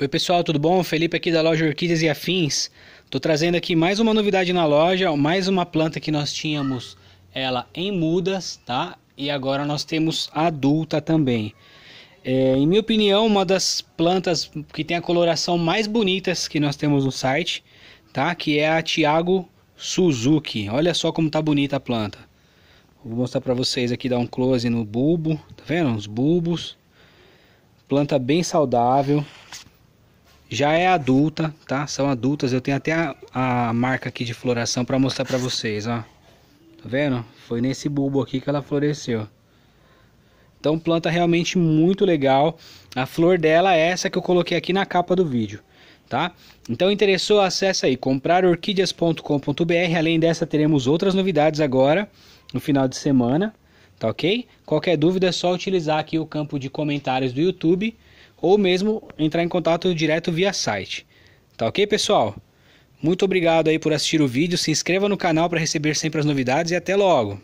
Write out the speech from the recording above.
Oi pessoal, tudo bom? Felipe aqui da loja Orquídeas e Afins. Estou trazendo aqui mais uma novidade na loja, mais uma planta que nós tínhamos ela em mudas, tá? E agora nós temos adulta também. É, em minha opinião, uma das plantas que tem a coloração mais bonitas que nós temos no site, tá? Que é a Tiago Suzuki. Olha só como tá bonita a planta. Vou mostrar para vocês aqui, dar um close no bulbo, tá vendo? Os bulbos. Planta bem saudável já é adulta, tá? São adultas. Eu tenho até a, a marca aqui de floração para mostrar para vocês, ó. Tá vendo? Foi nesse bulbo aqui que ela floresceu. Então planta realmente muito legal. A flor dela é essa que eu coloquei aqui na capa do vídeo, tá? Então interessou, Acesse aí comprarorquídeas.com.br. Além dessa, teremos outras novidades agora no final de semana, tá OK? Qualquer dúvida é só utilizar aqui o campo de comentários do YouTube ou mesmo entrar em contato direto via site. Tá ok, pessoal? Muito obrigado aí por assistir o vídeo, se inscreva no canal para receber sempre as novidades e até logo!